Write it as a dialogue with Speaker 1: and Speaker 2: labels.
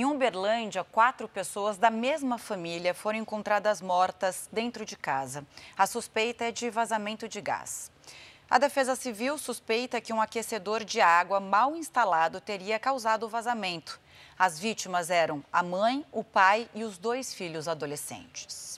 Speaker 1: Em Uberlândia, quatro pessoas da mesma família foram encontradas mortas dentro de casa. A suspeita é de vazamento de gás. A Defesa Civil suspeita que um aquecedor de água mal instalado teria causado o vazamento. As vítimas eram a mãe, o pai e os dois filhos adolescentes.